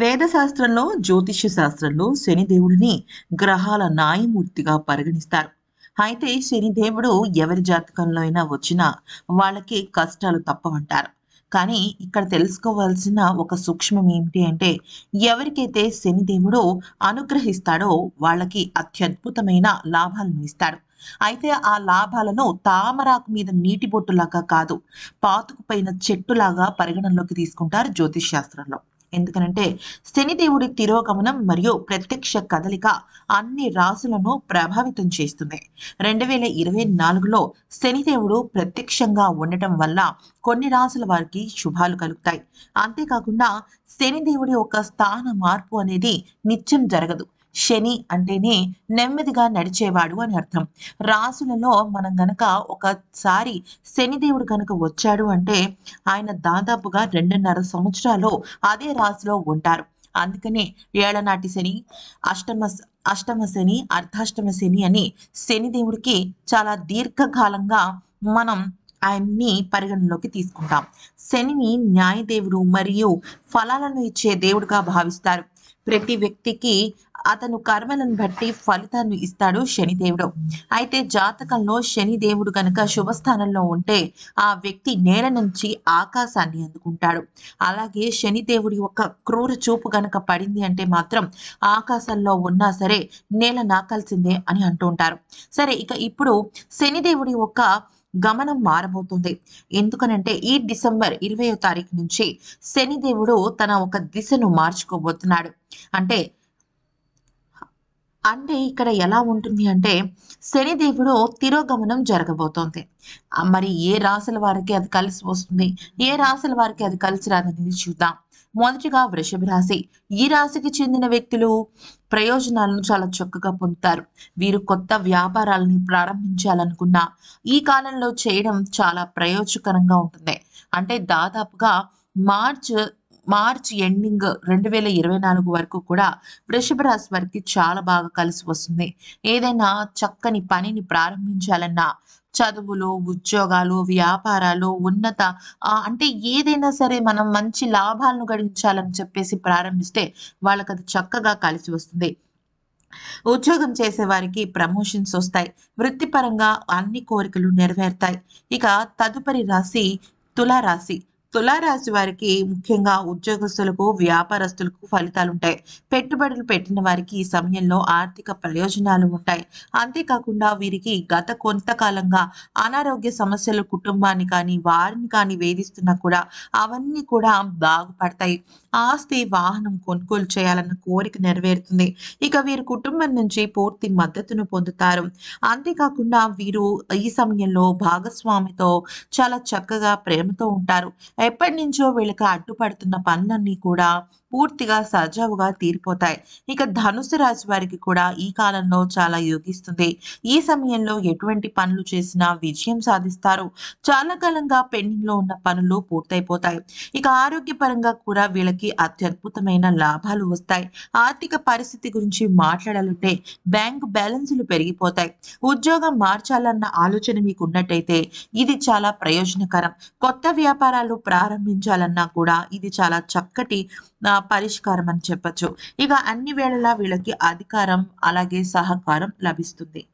వేదశాస్త్రంలో జ్యోతిష్య శాస్త్రంలో శనిదేవుడిని గ్రహాల న్యాయమూర్తిగా పరిగణిస్తారు అయితే శనిదేవుడు ఎవరి జాతకంలో అయినా వచ్చినా వాళ్ళకి కష్టాలు తప్పవంటారు కానీ ఇక్కడ తెలుసుకోవాల్సిన ఒక సూక్ష్మం ఏమిటి అంటే ఎవరికైతే శనిదేవుడు అనుగ్రహిస్తాడో వాళ్ళకి అత్యద్భుతమైన లాభాలను ఇస్తాడు అయితే ఆ లాభాలను తామరాకు మీద నీటి బొట్టులాగా కాదు పాతుకుపోయిన చెట్టులాగా పరిగణనలోకి తీసుకుంటారు జ్యోతిష్ శాస్త్రంలో ఎందుకనంటే శనిదేవుడి తిరోగమనం మరియు ప్రత్యక్ష కదలిక అన్ని రాసులను ప్రభావితం చేస్తుంది రెండు వేల ఇరవై నాలుగులో శనిదేవుడు ప్రత్యక్షంగా ఉండటం వల్ల కొన్ని రాసుల వారికి శుభాలు కలుగుతాయి అంతేకాకుండా శనిదేవుడి యొక్క స్థాన మార్పు అనేది నిత్యం జరగదు శని అంటేనే నెమ్మదిగా నడిచేవాడు అని అర్థం రాసులలో మనం గనక ఒకసారి శనిదేవుడు గనక వచ్చాడు అంటే ఆయన దాదాపుగా రెండున్నర సంవత్సరాలు అదే రాసులో ఉంటారు అందుకనే ఏళ్ళనాటి శని అష్టమ అష్టమ శని అర్ధాష్టమ శని అని శనిదేవుడికి చాలా దీర్ఘకాలంగా మనం ఆయన్ని పరిగణలోకి తీసుకుంటాం శనిని న్యాయదేవుడు మరియు ఫలాలను ఇచ్చే దేవుడుగా భావిస్తారు ప్రతి వ్యక్తికి అతను కర్మలను బట్టి ఫలితాన్ని ఇస్తాడు శనిదేవుడు అయితే జాతకంలో శనిదేవుడు గనక శుభస్థానంలో ఉంటే ఆ వ్యక్తి నేల నుంచి ఆకాశాన్ని అందుకుంటాడు అలాగే శనిదేవుడి యొక్క క్రూర చూపు గనక పడింది అంటే మాత్రం ఆకాశంలో ఉన్నా సరే నేల నాకాల్సిందే అని అంటుంటారు సరే ఇక ఇప్పుడు శనిదేవుడి యొక్క గమనం మారబోతుంది ఎందుకనంటే ఈ డిసెంబర్ ఇరవయో తారీఖు నుంచి శనిదేవుడు తన ఒక దిశను మార్చుకోబోతున్నాడు అంటే అంటే ఇక్కడ ఎలా ఉంటుంది అంటే శనిదేవుడు తిరోగమనం జరగబోతోంది మరి ఏ రాశుల వారికి అది కలిసి వస్తుంది ఏ రాశుల వారికి అది కలిసి రాదనేది చూద్దాం మొదటిగా వృషభ రాశి ఈ రాశికి చెందిన వ్యక్తులు ప్రయోజనాలను చాలా చక్కగా పొందుతారు వీరు కొత్త వ్యాపారాలని ప్రారంభించాలనుకున్నా ఈ కాలంలో చేయడం చాలా ప్రయోజకరంగా ఉంటుంది అంటే దాదాపుగా మార్చ్ మార్చ్ ఎండింగ్ రెండు వేల ఇరవై నాలుగు వరకు కూడా వృషభ రాశి వారికి చాలా బాగా కలిసి వస్తుంది ఏదైనా చక్కని పనిని ప్రారంభించాలన్నా చదువులు ఉద్యోగాలు వ్యాపారాలు ఉన్నత అంటే ఏదైనా సరే మనం మంచి లాభాలను గడించాలని చెప్పేసి ప్రారంభిస్తే వాళ్ళకి అది చక్కగా కలిసి వస్తుంది ఉద్యోగం చేసే వారికి ప్రమోషన్స్ వస్తాయి వృత్తిపరంగా అన్ని కోరికలు నెరవేరుతాయి ఇక తదుపరి రాశి తులారాశి తులారాశి వారికి ముఖ్యంగా ఉద్యోగస్తులకు వ్యాపారస్తులకు ఫలితాలు ఉంటాయి పెట్టుబడులు పెట్టిన వారికి ఈ సమయంలో ఆర్థిక ప్రయోజనాలు ఉంటాయి అంతేకాకుండా వీరికి గత కొంతకాలంగా అనారోగ్య సమస్యలు కుటుంబాన్ని కానీ వారిని కానీ వేధిస్తున్నా కూడా అవన్నీ కూడా బాగుపడతాయి ఆస్తి వాహనం కొనుగోలు చేయాలన్న కోరిక నెరవేరుతుంది ఇక వీరు కుటుంబం నుంచి పూర్తి మద్దతును పొందుతారు అంతేకాకుండా వీరు ఈ సమయంలో భాగస్వామితో చాలా చక్కగా ప్రేమతో ఉంటారు ఎప్పటి నుంచో వీళ్ళకి అడ్డుపడుతున్న పనులన్నీ కూడా పూర్తిగా సజావుగా తీరిపోతాయి ఇక ధనుసు రాశి వారికి కూడా ఈ కాలంలో చాలా యోగిస్తుంది ఈ సమయంలో ఎటువంటి పనులు చేసినా విజయం సాధిస్తారు చాలా కాలంగా పెండింగ్ లో ఉన్న పనులు పూర్తయిపోతాయి ఇక ఆరోగ్యపరంగా కూడా వీళ్ళకి అత్యద్భుతమైన లాభాలు వస్తాయి ఆర్థిక పరిస్థితి గురించి మాట్లాడాలంటే బ్యాంక్ బ్యాలెన్సులు పెరిగిపోతాయి ఉద్యోగం మార్చాలన్న ఆలోచన మీకు ఉన్నట్టయితే ఇది చాలా ప్రయోజనకరం కొత్త వ్యాపారాలు ప్రారంభించాలన్నా కూడా ఇది చాలా చక్కటి పరిష్కారం అని చెప్పచ్చు ఇక అన్ని వేళలా వీళ్ళకి అధికారం అలాగే సహకారం లభిస్తుంది